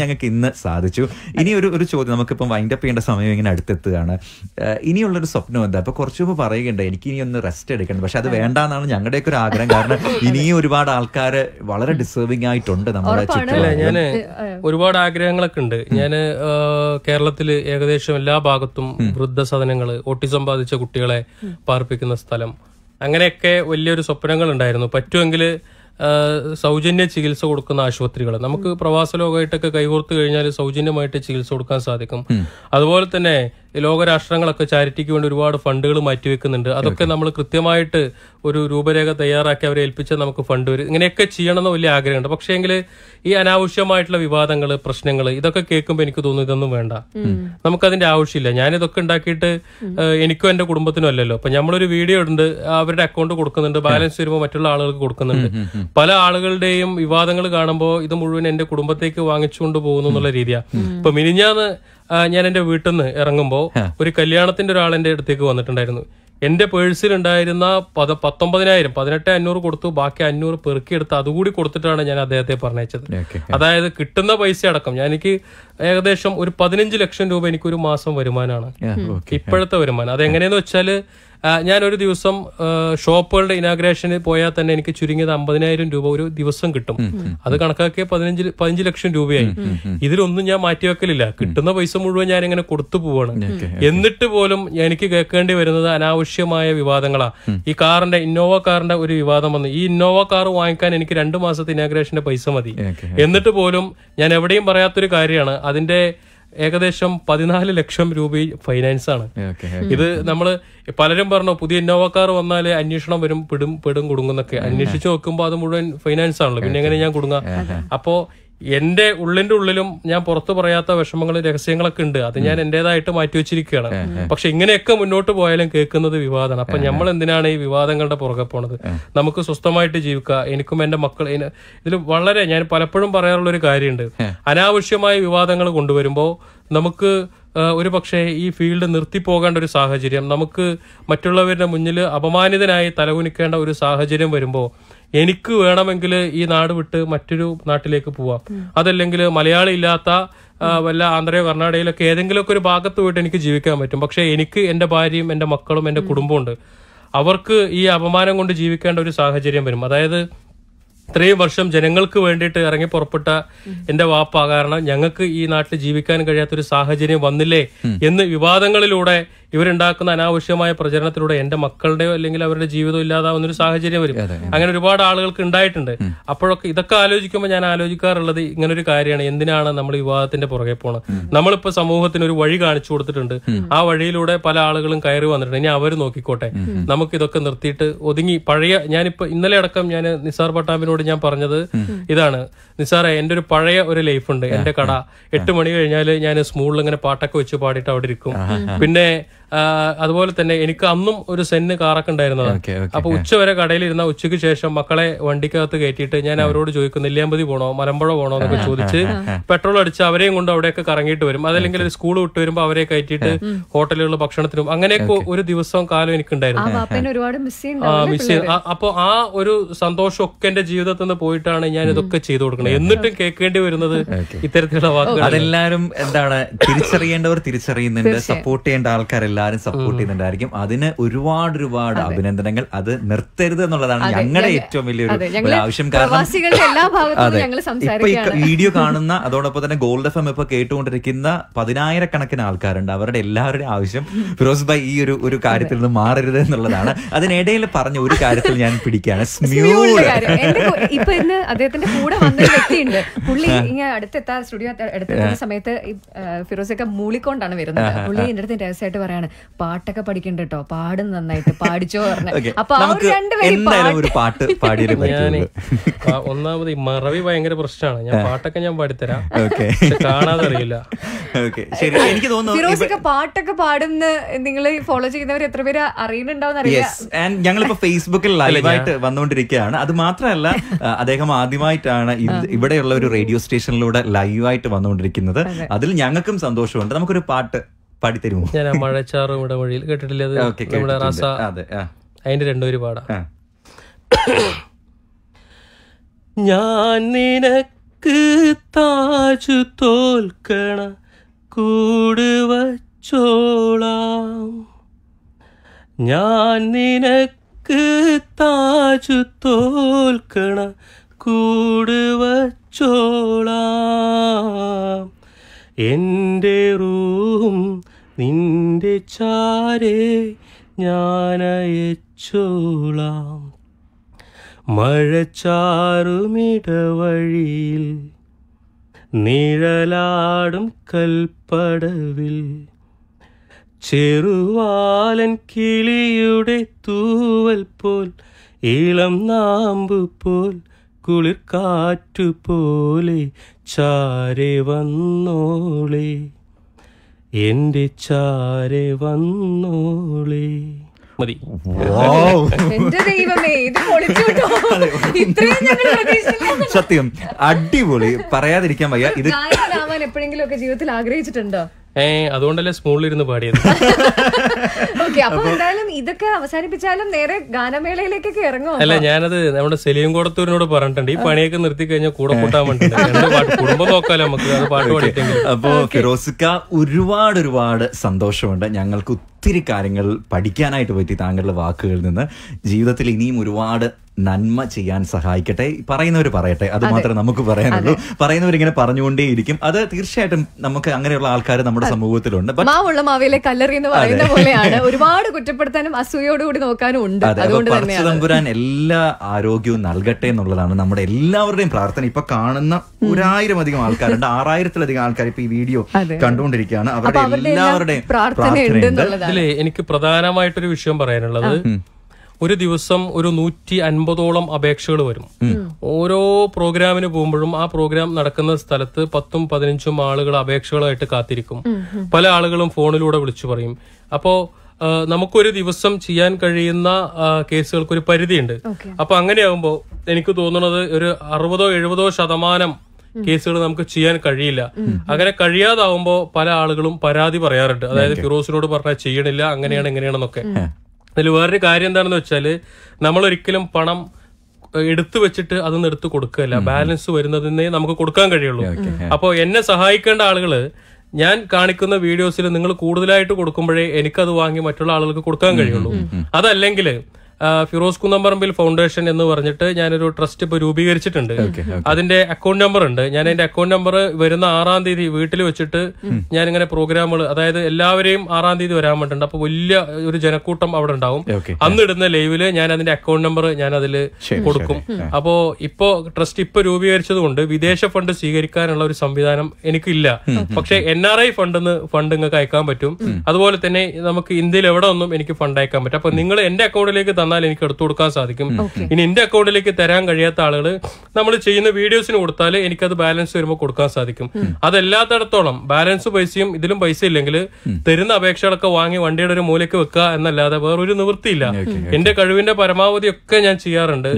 ഞങ്ങൾക്ക് ഇന്ന് സാധിച്ചു ഇനി ഒരു ഒരു ചോദ്യം നമുക്കിപ്പം വൈൻഡ് അപ്പ് ചെയ്യേണ്ട സമയം ഇങ്ങനെ അടുത്തെത്തുകയാണ് ഇനിയുള്ളൊരു സ്വപ്നം എന്താ അപ്പൊ കുറച്ചു മുമ്പ് പറയുകയുണ്ട് എനിക്ക് ഇനി ഒന്ന് റെസ്റ്റ് എടുക്കണം പക്ഷെ അത് എന്നാണ് ഞങ്ങളുടെയൊക്കെ ഒരു ആഗ്രഹം കാരണം ഇനിയും ഒരുപാട് ആൾക്കാർ വളരെ ഡിസേർവിംഗ് ആയിട്ടുണ്ട് നമ്മുടെ ചുറ്റും ഞാൻ ഒരുപാട് ആഗ്രഹങ്ങളൊക്കെ ഉണ്ട് ഞാൻ കേരളത്തിൽ ഏകദേശം എല്ലാ ഭാഗത്തും വൃദ്ധസദനങ്ങൾ ഓട്ടിസം ബാധിച്ച കുട്ടികളെ പാർപ്പിക്കുന്ന സ്ഥലം അങ്ങനെയൊക്കെ വലിയൊരു സ്വപ്നങ്ങൾ ഉണ്ടായിരുന്നു പറ്റുമെങ്കിൽ സൗജന്യ ചികിത്സ കൊടുക്കുന്ന ആശുപത്രികൾ നമുക്ക് പ്രവാസ ലോകമായിട്ടൊക്കെ കൈകോർത്ത് കഴിഞ്ഞാൽ സൗജന്യമായിട്ട് ചികിത്സ കൊടുക്കാൻ സാധിക്കും അതുപോലെ തന്നെ ലോകരാഷ്ട്രങ്ങളൊക്കെ ചാരിറ്റിക്ക് വേണ്ടി ഒരുപാട് ഫണ്ടുകൾ മാറ്റിവെക്കുന്നുണ്ട് അതൊക്കെ നമ്മൾ കൃത്യമായിട്ട് ഒരു രൂപരേഖ തയ്യാറാക്കി അവരെ ഏൽപ്പിച്ചാൽ നമുക്ക് ഫണ്ട് വരും ഇങ്ങനെയൊക്കെ ചെയ്യണമെന്ന് വലിയ ആഗ്രഹമുണ്ട് പക്ഷേ എങ്കിൽ ഈ അനാവശ്യമായിട്ടുള്ള വിവാദങ്ങൾ പ്രശ്നങ്ങൾ ഇതൊക്കെ കേൾക്കുമ്പോൾ എനിക്ക് തോന്നുന്നു ഇതൊന്നും വേണ്ട നമുക്കതിന്റെ ആവശ്യമില്ല ഞാനിതൊക്കെ ഉണ്ടാക്കിയിട്ട് എനിക്കും എന്റെ കുടുംബത്തിനും അല്ലല്ലോ അപ്പൊ നമ്മളൊരു വീഡിയോ ഉണ്ട് അവരുടെ അക്കൗണ്ട് കൊടുക്കുന്നുണ്ട് ബാലൻസ് വരുമ്പോൾ മറ്റുള്ള ആളുകൾക്ക് കൊടുക്കുന്നുണ്ട് പല ആളുകളുടെയും വിവാദങ്ങൾ കാണുമ്പോൾ ഇത് മുഴുവൻ എന്റെ കുടുംബത്തേക്ക് വാങ്ങിച്ചുകൊണ്ട് പോകുന്നു എന്നുള്ള രീതിയാണ് ഇപ്പൊ മിനിഞ്ഞാന്ന് ഞാൻ എന്റെ വീട്ടിൽ നിന്ന് ഇറങ്ങുമ്പോൾ ഒരു കല്യാണത്തിന്റെ ഒരാൾ എന്റെ അടുത്തേക്ക് വന്നിട്ടുണ്ടായിരുന്നു എന്റെ ഉണ്ടായിരുന്ന പത് പത്തൊമ്പതിനായിരം പതിനെട്ട് അഞ്ഞൂറ് കൊടുത്തു ബാക്കി അഞ്ഞൂറ് പെറുക്കിയെടുത്ത് അതുകൂടി കൊടുത്തിട്ടാണ് ഞാൻ അദ്ദേഹത്തെ പറഞ്ഞത് അതായത് കിട്ടുന്ന പൈസ അടക്കം ഞാൻ എനിക്ക് ഏകദേശം ഒരു പതിനഞ്ച് ലക്ഷം രൂപ എനിക്ക് ഒരു മാസം വരുമാനമാണ് ഇപ്പോഴത്തെ വരുമാനം അതെങ്ങനെയെന്ന് വെച്ചാൽ ഞാനൊരു ദിവസം ഷോപ്പുകളുടെ ഇനാഗ്രേഷന് പോയാൽ തന്നെ എനിക്ക് ചുരുങ്ങിയത് അമ്പതിനായിരം രൂപ ഒരു ദിവസം കിട്ടും അത് കണക്കാക്കിയ പതിനഞ്ച് പതിനഞ്ച് ലക്ഷം രൂപയായി ഇതിലൊന്നും ഞാൻ മാറ്റിവെക്കലില്ല കിട്ടുന്ന പൈസ മുഴുവൻ ഞാൻ ഇങ്ങനെ കൊടുത്തു പോവാണ് എന്നിട്ട് പോലും എനിക്ക് കേൾക്കേണ്ടി വരുന്നത് അനാവശ്യമായ വിവാദങ്ങളാ ഈ കാറിന്റെ ഇന്നോവ കാറിന്റെ ഒരു വിവാദം വന്നു ഈ ഇന്നോവ കാർ വാങ്ങിക്കാൻ എനിക്ക് രണ്ടു മാസത്തെ ഇനാഗ്രേഷന്റെ പൈസ മതി എന്നിട്ട് പോലും ഞാൻ എവിടെയും പറയാത്തൊരു കാര്യമാണ് അതിന്റെ ഏകദേശം പതിനാല് ലക്ഷം രൂപ ഫൈനാൻസ് ആണ് ഇത് നമ്മൾ പലരും പറഞ്ഞു പുതിയ ഇന്നോവ കാർ വന്നാല് അന്വേഷണം വരും പിടും പെടും കൊടുങ്ങുന്നൊക്കെ അന്വേഷിച്ച് നോക്കുമ്പോൾ അത് മുഴുവൻ ഫൈനാൻസ് ആണല്ലോ പിന്നെ എങ്ങനെ ഞാൻ കൊടുങ്ങ അപ്പോ എന്റെ ഉള്ളിന്റെ ഉള്ളിലും ഞാൻ പുറത്തു പറയാത്ത വിഷമങ്ങൾ രഹസ്യങ്ങളൊക്കെ ഉണ്ട് അത് ഞാൻ എന്റേതായിട്ട് മാറ്റി വെച്ചിരിക്കുകയാണ് പക്ഷെ ഇങ്ങനെയൊക്കെ മുന്നോട്ട് പോയാലും കേൾക്കുന്നത് വിവാദമാണ് അപ്പൊ നമ്മൾ എന്തിനാണ് ഈ വിവാദങ്ങളുടെ പുറകെ പോണത് നമുക്ക് സ്വസ്ഥമായിട്ട് ജീവിക്കുക എനിക്കും എന്റെ മക്കൾ ഇതിൽ വളരെ ഞാൻ പലപ്പോഴും പറയാറുള്ള ഒരു കാര്യമുണ്ട് അനാവശ്യമായ വിവാദങ്ങൾ കൊണ്ടുവരുമ്പോൾ നമുക്ക് ഒരു പക്ഷേ ഈ ഫീൽഡ് നിർത്തിപ്പോകേണ്ട ഒരു സാഹചര്യം നമുക്ക് മറ്റുള്ളവരുടെ മുന്നിൽ അപമാനിതനായി തലകുനിക്കേണ്ട ഒരു സാഹചര്യം വരുമ്പോൾ എനിക്ക് വേണമെങ്കിൽ ഈ നാട് വിട്ട് മറ്റൊരു നാട്ടിലേക്ക് പോവാം അതല്ലെങ്കിൽ മലയാളം ഇല്ലാത്ത വല്ല ആന്ധ്രയോ കർണാടകയിലൊക്കെ ഏതെങ്കിലുമൊക്കെ ഒരു ഭാഗത്ത് പോയിട്ട് എനിക്ക് ജീവിക്കാൻ പറ്റും പക്ഷെ എനിക്ക് എൻ്റെ ഭാര്യയും എൻ്റെ മക്കളും എൻ്റെ കുടുംബമുണ്ട് അവർക്ക് ഈ അപമാനം കൊണ്ട് ജീവിക്കേണ്ട ഒരു സാഹചര്യം വരും അതായത് ഇത്രയും വർഷം ജനങ്ങൾക്ക് വേണ്ടിയിട്ട് ഇറങ്ങി പുറപ്പെട്ട എന്റെ വാപ്പ കാരണം ഞങ്ങൾക്ക് ഈ നാട്ടിൽ ജീവിക്കാൻ കഴിയാത്ത ഒരു സാഹചര്യം വന്നില്ലേ എന്ന് വിവാദങ്ങളിലൂടെ ഇവരുണ്ടാക്കുന്ന അനാവശ്യമായ പ്രചരണത്തിലൂടെ എന്റെ മക്കളുടെയോ അല്ലെങ്കിൽ അവരുടെ ജീവിതം ഇല്ലാതാവുന്ന ഒരു സാഹചര്യം വരും അങ്ങനെ ഒരുപാട് ആളുകൾക്ക് ഉണ്ടായിട്ടുണ്ട് അപ്പോഴൊക്കെ ഇതൊക്കെ ആലോചിക്കുമ്പോൾ ഞാൻ ആലോചിക്കാറുള്ളത് ഇങ്ങനെ ഒരു കാര്യമാണ് എന്തിനാണ് നമ്മൾ വിവാദത്തിന്റെ പുറകെ പോണത് നമ്മളിപ്പോ സമൂഹത്തിന് ഒരു വഴി കാണിച്ചു കൊടുത്തിട്ടുണ്ട് ആ വഴിയിലൂടെ പല ആളുകളും കയറി വന്നിട്ടുണ്ട് ഇനി അവർ നോക്കിക്കോട്ടെ നമുക്ക് ഇതൊക്കെ നിർത്തിയിട്ട് ഒതുങ്ങി പഴയ ഞാനിപ്പോ ഇന്നലെ അടക്കം ഞാൻ നിസാർ പട്ടാമ്പിനോട് നിസാറിനോട് ഞാൻ പറഞ്ഞത് ഇതാണ് നിസാറെ എൻ്റെ ഒരു പഴയ ഒരു ലൈഫ് ഉണ്ട് എൻ്റെ കട എട്ട് മണി കഴിഞ്ഞാൽ ഞാൻ സ്മൂളിൽ ഇങ്ങനെ പാട്ടൊക്കെ വെച്ച് പാടിയിട്ട് അവിടെ ഇരിക്കും പിന്നെ അതുപോലെ തന്നെ എനിക്ക് അന്നും ഒരു സെന്ന് കാറൊക്കെ ഉണ്ടായിരുന്നതാണ് അപ്പൊ ഉച്ചവരെ കടയിലിരുന്ന ഉച്ചയ്ക്ക് ശേഷം മക്കളെ വണ്ടിക്കകത്ത് കയറ്റിയിട്ട് ഞാൻ അവരോട് ചോദിക്കും നെല്ലിയാമ്പതി പോണോ മലമ്പുഴ പോണോ എന്നൊക്കെ ചോദിച്ച് പെട്രോൾ അടിച്ച് അവരെയും കൊണ്ട് അവിടെയൊക്കെ കറങ്ങിയിട്ട് വരും അതല്ലെങ്കിൽ ഒരു സ്കൂൾ വിട്ട് വരുമ്പോൾ അവരെ കയറ്റിയിട്ട് ഹോട്ടലുകളിൽ ഭക്ഷണത്തിനും അങ്ങനെയൊക്കെ ഒരു ദിവസവും കാലം എനിക്കുണ്ടായിരുന്നു മിസ് അപ്പൊ ആ ഒരു സന്തോഷമൊക്കെ എന്റെ ജീവിതത്തിൽ ജീവിതത്തിൽ നിന്ന് പോയിട്ടാണ് ഞാൻ ഇതൊക്കെ ചെയ്തു കൊടുക്കുന്നത് എന്നിട്ടും കേൾക്കേണ്ടി വരുന്നത് ഇത്തരത്തിലുള്ള oh, വാക്കുകൾ അതെല്ലാരും എന്താണ് തിരിച്ചറിയേണ്ടവർ തിരിച്ചറിയുന്നുണ്ട് സപ്പോർട്ട് ചെയ്യേണ്ട എല്ലാവരും സപ്പോർട്ട് ചെയ്യുന്നുണ്ടായിരിക്കും അതിന് ഒരുപാട് ഒരുപാട് അഭിനന്ദനങ്ങൾ അത് നിർത്തരുത് എന്നുള്ളതാണ് ഞങ്ങളുടെ ഏറ്റവും വലിയൊരു ആവശ്യം കാരണം ഇപ്പൊ വീഡിയോ കാണുന്ന അതോടൊപ്പം തന്നെ ഗോൾഡ് എഫ് എം ഇപ്പൊ കേട്ടുകൊണ്ടിരിക്കുന്ന പതിനായിരക്കണക്കിന് ആൾക്കാരുണ്ട് അവരുടെ എല്ലാവരുടെയും ആവശ്യം ഫിറോസ് ഭായ് ഈ ഒരു ഒരു കാര്യത്തിൽ നിന്ന് മാറരുത് എന്നുള്ളതാണ് അതിനിടയിൽ പറഞ്ഞ ഒരു കാര്യത്തിൽ ഞാൻ പിടിക്കുകയാണ് സ്മ്യൂൾ ഇപ്പൊ ഇന്ന് അദ്ദേഹത്തിന്റെ കൂടെ വന്ന വ്യക്തിയുണ്ട് പുള്ളി ഇങ്ങനെ അടുത്തെത്താ സ്റ്റുഡിയോ അടുത്തെത്തുന്ന സമയത്ത് ഫിറോസൊക്കെ മൂളിക്കൊണ്ടാണ് വരുന്നത് പുള്ളി എന്റെ അടുത്ത് രഹസ്യമായിട്ട് പറയാണ് പാട്ടൊക്കെ പഠിക്കണ്ട കേട്ടോ പാടും നന്നായിട്ട് പാടിച്ചോ പറഞ്ഞു ഒരു പാട്ട് ഒന്നാമത് ഈ മറവി ഭയങ്കര പ്രശ്നമാണ് ഞാൻ പാട്ടൊക്കെ ഞാൻ പാടിത്തരാം കാണാതെ അറിയില്ല ശരി എനിക്ക് തോന്നുന്നു പാട്ടൊക്കെ പാടുന്ന നിങ്ങൾ ഫോളോ ചെയ്യുന്നവർ എത്ര പേര് അറിയുന്നുണ്ടാവും ഞങ്ങളിപ്പോ ഫേസ്ബുക്കിൽ ലൈവായിട്ട് വന്നുകൊണ്ടിരിക്കുകയാണ് അത് മാത്രമല്ല അദ്ദേഹം ആദ്യമായിട്ടാണ് ഇവിടെയുള്ള ഒരു റേഡിയോ സ്റ്റേഷനിലൂടെ ലൈവായിട്ട് വന്നുകൊണ്ടിരിക്കുന്നത് അതിൽ ഞങ്ങൾക്കും സന്തോഷമുണ്ട് നമുക്കൊരു പാട്ട് പാടിത്തരുമോ ഞാൻ മഴച്ചാറും ഇവിടെ വഴിയിൽ കേട്ടിട്ടില്ല നമ്മുടെ റാസ അതിന്റെ പാടാ ഞാൻ നിനക്ക് താജു തോൽക്കണ കൂട് വച്ചോളാം ഞാൻ നിനക്ക് നമുക്ക് താജു തോൽക്കണ കൂട് എൻ്റെ റൂം നിന്റെ ചാരേ ഞാനയച്ചോളാം മഴച്ചാറുമിടവഴിയിൽ നിഴലാടും കൽപ്പടവിൽ ചെറുവാലൻ കിളിയുടെ തൂവൽ പോൽ ഇളം നാമ്പു പോൽ കുളിർക്കാറ്റു പോലെ ചാരെ വന്നോളെ എന്റെ ചാരെ വന്നോളെ സത്യം അടിപൊളി പറയാതിരിക്കാൻ വയ്യ ഇത് എപ്പോഴെങ്കിലും ഒക്കെ ജീവിതത്തിൽ ആഗ്രഹിച്ചിട്ടുണ്ടോ ഏ അതുകൊണ്ടല്ലേ സ്കൂളിലിരുന്ന് പാടിയത് അപ്പൊ എന്തായാലും ഇതൊക്കെ അവസാനിപ്പിച്ചാലും നേരെ ഗാനമേളയിലേക്കൊക്കെ ഇറങ്ങും അല്ല ഞാനത് നമ്മുടെ സെലീം കോടത്തൂരിനോട് പറഞ്ഞിട്ടുണ്ട് ഈ പണിയൊക്കെ നിർത്തി കഴിഞ്ഞാൽ കൂടെ കൂട്ടാൻ വേണ്ടിയിട്ടുണ്ട് കുടുംബം നോക്കാലോ നമുക്ക് അത് പാട്ട് പാടിയിട്ടുണ്ട് അപ്പൊ ഫിറോസിക്ക ഒരുപാട് ഒരുപാട് സന്തോഷമുണ്ട് ഞങ്ങൾക്ക് ഒത്തിരി കാര്യങ്ങൾ പഠിക്കാനായിട്ട് പറ്റി താങ്കളുടെ വാക്കുകളിൽ നിന്ന് ജീവിതത്തിൽ ഇനിയും ഒരുപാട് നന്മ ചെയ്യാൻ സഹായിക്കട്ടെ പറയുന്നവർ പറയട്ടെ അത് മാത്രമേ നമുക്ക് പറയാനുള്ളൂ പറയുന്നവർ ഇങ്ങനെ ഇരിക്കും അത് തീർച്ചയായിട്ടും നമുക്ക് അങ്ങനെയുള്ള ആൾക്കാർ നമ്മുടെ സമൂഹത്തിലുണ്ട് മാവുള്ള മാവിലെ കല്ലറി എന്ന് പറയുന്ന പോലെയാണ് ഒരുപാട് കുറ്റപ്പെടുത്താനും അസൂയോടുകൂടി നോക്കാനും ഉണ്ട് അതുകൊണ്ട് തമ്പുരാൻ എല്ലാ ആരോഗ്യവും നൽകട്ടെ എന്നുള്ളതാണ് നമ്മുടെ എല്ലാവരുടെയും പ്രാർത്ഥന ഇപ്പൊ കാണുന്ന ഒരായിരം അധികം ആൾക്കാരുണ്ട് ആറായിരത്തിലധികം ആൾക്കാർ ഇപ്പൊ ഈ വീഡിയോ കണ്ടുകൊണ്ടിരിക്കുകയാണ് അവരുടെ എല്ലാവരുടെയും പ്രാർത്ഥന ഇതിലെ എനിക്ക് പ്രധാനമായിട്ടൊരു വിഷയം പറയാനുള്ളത് ഒരു ദിവസം ഒരു നൂറ്റി അൻപതോളം അപേക്ഷകൾ വരും ഓരോ പ്രോഗ്രാമിന് പോകുമ്പോഴും ആ പ്രോഗ്രാം നടക്കുന്ന സ്ഥലത്ത് പത്തും പതിനഞ്ചും ആളുകൾ അപേക്ഷകളായിട്ട് കാത്തിരിക്കും പല ആളുകളും ഫോണിലൂടെ വിളിച്ചു പറയും അപ്പോ നമുക്കൊരു ദിവസം ചെയ്യാൻ കഴിയുന്ന കേസുകൾക്ക് ഒരു പരിധിയുണ്ട് അപ്പൊ അങ്ങനെയാകുമ്പോൾ എനിക്ക് തോന്നുന്നത് ഒരു അറുപതോ എഴുപതോ ശതമാനം കേസുകൾ നമുക്ക് ചെയ്യാൻ കഴിയില്ല അങ്ങനെ കഴിയാതാവുമ്പോ പല ആളുകളും പരാതി പറയാറുണ്ട് അതായത് ഫിറോസിനോട് പറഞ്ഞാൽ ചെയ്യണില്ല അങ്ങനെയാണ് എങ്ങനെയാണെന്നൊക്കെ അതിൽ വേറൊരു കാര്യം എന്താണെന്ന് വെച്ചാല് നമ്മൾ ഒരിക്കലും പണം എടുത്തു വെച്ചിട്ട് അതൊന്നും എടുത്തു കൊടുക്കുകയല്ല ബാലൻസ് വരുന്നതിനെ നമുക്ക് കൊടുക്കാൻ കഴിയുള്ളൂ അപ്പോ എന്നെ സഹായിക്കേണ്ട ആളുകള് ഞാൻ കാണിക്കുന്ന വീഡിയോസിൽ നിങ്ങൾ കൂടുതലായിട്ട് കൊടുക്കുമ്പോഴേ എനിക്കത് വാങ്ങി മറ്റുള്ള ആളുകൾക്ക് കൊടുക്കാൻ കഴിയുള്ളൂ അതല്ലെങ്കിൽ ഫിറോസ് കുന്നമ്പറമ്പിൽ ഫൗണ്ടേഷൻ എന്ന് പറഞ്ഞിട്ട് ഞാനൊരു ട്രസ്റ്റ് ഇപ്പൊ രൂപീകരിച്ചിട്ടുണ്ട് അതിന്റെ അക്കൗണ്ട് നമ്പർ ഉണ്ട് ഞാൻ എന്റെ അക്കൗണ്ട് നമ്പർ വരുന്ന ആറാം തീയതി വീട്ടിൽ വെച്ചിട്ട് ഞാൻ ഇങ്ങനെ പ്രോഗ്രാമുകൾ അതായത് എല്ലാവരെയും ആറാം തീയതി വരാൻ വേണ്ടിണ്ട് അപ്പൊ വലിയ ഒരു ജനക്കൂട്ടം അവിടെ ഉണ്ടാവും അന്ന് ഇടുന്ന ലൈവില് ഞാൻ അതിന്റെ അക്കൗണ്ട് നമ്പർ ഞാൻ അതിൽ കൊടുക്കും അപ്പോ ഇപ്പോ ട്രസ്റ്റ് ഇപ്പൊ രൂപീകരിച്ചത് കൊണ്ട് വിദേശ ഫണ്ട് സ്വീകരിക്കാനുള്ള ഒരു സംവിധാനം എനിക്കില്ല പക്ഷെ N R I fund fund നിങ്ങൾക്ക് അയക്കാൻ പറ്റും അതുപോലെ തന്നെ നമുക്ക് ഇന്ത്യയിൽ എവിടെ ഒന്നും എനിക്ക് ഫണ്ട് അയക്കാൻ പറ്റും അപ്പൊ നിങ്ങൾ എന്റെ അക്കൗണ്ടിലേക്ക് തന്ന തന്നാൽ എനിക്ക് എടുത്തു കൊടുക്കാൻ സാധിക്കും ഇനി എന്റെ അക്കൗണ്ടിലേക്ക് തരാൻ കഴിയാത്ത ആളുകൾ നമ്മൾ ചെയ്യുന്ന വീഡിയോസിന് കൊടുത്താൽ എനിക്കത് ബാലൻസ് വരുമ്പോൾ കൊടുക്കാൻ സാധിക്കും അതല്ലാത്തടത്തോളം ബാലൻസ് പൈസയും ഇതിലും പൈസ ഇല്ലെങ്കിൽ തരുന്ന അപേക്ഷകളൊക്കെ വാങ്ങി വണ്ടിയുടെ ഒരു മൂലയ്ക്ക് വെക്കുക എന്നല്ലാതെ വേറൊരു നിവൃത്തിയില്ല എന്റെ കഴിവിന്റെ പരമാവധി ഒക്കെ ഞാൻ ചെയ്യാറുണ്ട്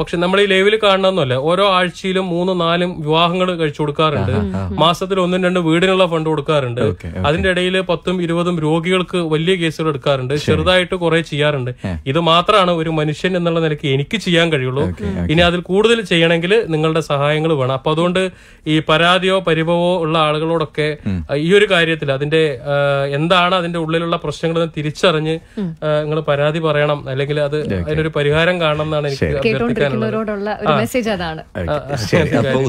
പക്ഷെ നമ്മൾ ഈ ലൈവിൽ കാണണമെന്നല്ല ഓരോ ആഴ്ചയിലും മൂന്നും നാലും വിവാഹങ്ങൾ കഴിച്ചു കൊടുക്കാറുണ്ട് മാസത്തിൽ ഒന്നും രണ്ടും വീടിനുള്ള ഫണ്ട് കൊടുക്കാറുണ്ട് അതിന്റെ ഇടയിൽ പത്തും ഇരുപതും രോഗികൾക്ക് വലിയ കേസുകൾ എടുക്കാറുണ്ട് ചെറുതായിട്ട് കുറെ ചെയ്യാറുണ്ട് ഇത് മാത്രമാണ് ഒരു മനുഷ്യൻ എന്നുള്ള നിലയ്ക്ക് എനിക്ക് ചെയ്യാൻ കഴിയുള്ളൂ ഇനി അതിൽ കൂടുതൽ ചെയ്യണമെങ്കിൽ നിങ്ങളുടെ സഹായങ്ങൾ വേണം അപ്പൊ അതുകൊണ്ട് ഈ പരാതിയോ പരിഭവോ ഉള്ള ആളുകളോടൊക്കെ ഈ ഒരു കാര്യത്തിൽ അതിന്റെ എന്താണ് അതിന്റെ ഉള്ളിലുള്ള പ്രശ്നങ്ങൾ തിരിച്ചറിഞ്ഞ് നിങ്ങൾ പരാതി പറയണം അല്ലെങ്കിൽ അത് അതിനൊരു പരിഹാരം കാണണം എന്നാണ് എനിക്ക്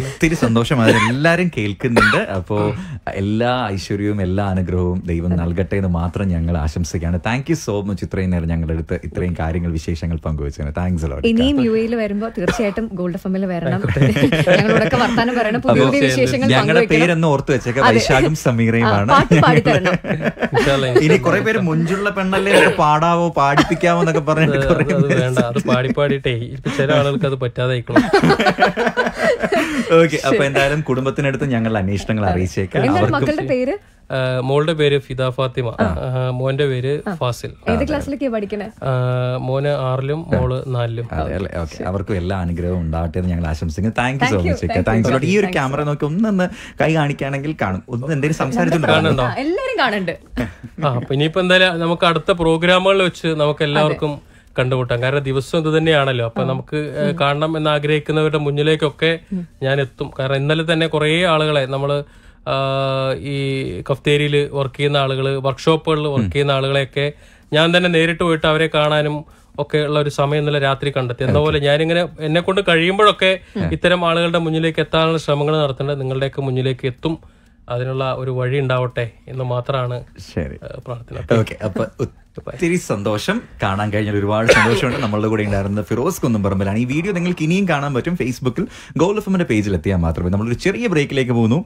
ഒത്തിരി സന്തോഷം എല്ലാരും കേൾക്കുന്നുണ്ട് അപ്പോ എല്ലാ ഐശ്വര്യവും എല്ലാ അനുഗ്രഹവും ദൈവം നൽകട്ടെ എന്ന് മാത്രം ഞങ്ങൾ ആശംസിക്കുകയാണ് താങ്ക് യു സോ മച്ച് ഇത്രയും നേരം ഞങ്ങളുടെ അടുത്ത് ഇത്രയും കാര്യങ്ങൾ വിശേഷങ്ങൾ പങ്കുവെച്ചതിന് താങ്ക്സ് ഇനിയും യു എയിൽ വരുമ്പോൾ തീർച്ചയായിട്ടും ഗോൾഡ് ഫമിൽ വരണം ഞങ്ങളോടൊക്കെ ഞങ്ങളുടെ പേരൊന്ന് ഓർത്ത് വെച്ചേക്കാം വൈശാഖും സമീറയുമാണ് ഇനി കുറെ പേര് മുഞ്ചുള്ള പെണ്ണല്ലേ പാടാവോ പാടിപ്പിക്കാവോ എന്നൊക്കെ പറഞ്ഞിട്ട് ഓക്കെ അപ്പൊ എന്തായാലും കുടുംബത്തിനടുത്ത് ഞങ്ങൾ അന്വേഷണങ്ങൾ അറിയിച്ചേക്കാം മക്കളുടെ പേര് മോളുടെ പേര് ഫിദ ഫാത്തിമ മോന്റെ പേര് ഫാസിൽ ഏത് ക്ലാസ്സിലേക്ക് പഠിക്കണേ മോന് ആറിലും മോള് നാലിലും അവർക്കും എല്ലാ അനുഗ്രഹവും ഉണ്ടാവട്ടെ എന്ന് ഞങ്ങൾ ആശംസിക്കുന്നു thank you so much you ഈ ഒരു ക്യാമറ നോക്കി ഒന്നൊന്ന് കൈ കാണിക്കുകയാണെങ്കിൽ കാണും ഒന്ന് എന്തെങ്കിലും സംസാരിച്ചിട്ടുണ്ടോ എല്ലാവരും കാണുന്നുണ്ട് ആ പിന്നെ എന്തായാലും നമുക്ക് അടുത്ത പ്രോഗ്രാമുകളിൽ വെച്ച് നമുക്ക് എല്ലാവർക്കും കണ്ടുമുട്ടാം കാരണം ദിവസം ഇത് തന്നെയാണല്ലോ അപ്പൊ നമുക്ക് കാണണം എന്ന് ആഗ്രഹിക്കുന്നവരുടെ മുന്നിലേക്കൊക്കെ ഞാൻ എത്തും കാരണം ഇന്നലെ തന്നെ കുറേ ആളുകളെ നമ്മള് ഈ കഫ്തേരിയിൽ വർക്ക് ചെയ്യുന്ന ആളുകൾ വർക്ക്ഷോപ്പുകളിൽ വർക്ക് ചെയ്യുന്ന ആളുകളെയൊക്കെ ഞാൻ തന്നെ നേരിട്ട് പോയിട്ട് അവരെ കാണാനും ഒക്കെ ഉള്ള ഒരു സമയം ഇന്നലെ രാത്രി കണ്ടെത്തി അതുപോലെ ഞാനിങ്ങനെ എന്നെ കൊണ്ട് കഴിയുമ്പോഴൊക്കെ ഇത്തരം ആളുകളുടെ മുന്നിലേക്ക് എത്താനുള്ള ശ്രമങ്ങൾ നടത്തേണ്ടത് നിങ്ങളുടെയൊക്കെ മുന്നിലേക്ക് എത്തും അതിനുള്ള ഒരു വഴി ഉണ്ടാവട്ടെ എന്ന് മാത്രമാണ് പ്രാർത്ഥന ഒത്തിരി സന്തോഷം കാണാൻ കഴിഞ്ഞാൽ ഒരുപാട് സന്തോഷമുണ്ട് നമ്മളുടെ കൂടെ ഉണ്ടായിരുന്നത് ഫിറോസ് കുന്നുംപറമ്പിലാണ് ഈ വീഡിയോ നിങ്ങൾക്ക് ഇനിയും കാണാൻ പറ്റും ഫേസ്ബുക്കിൽ ഗോൾ എമ്മിന്റെ പേജിൽ എത്തിയാൽ മാത്രമേ നമ്മളൊരു ചെറിയ ബ്രേക്കിലേക്ക് പോകുന്നു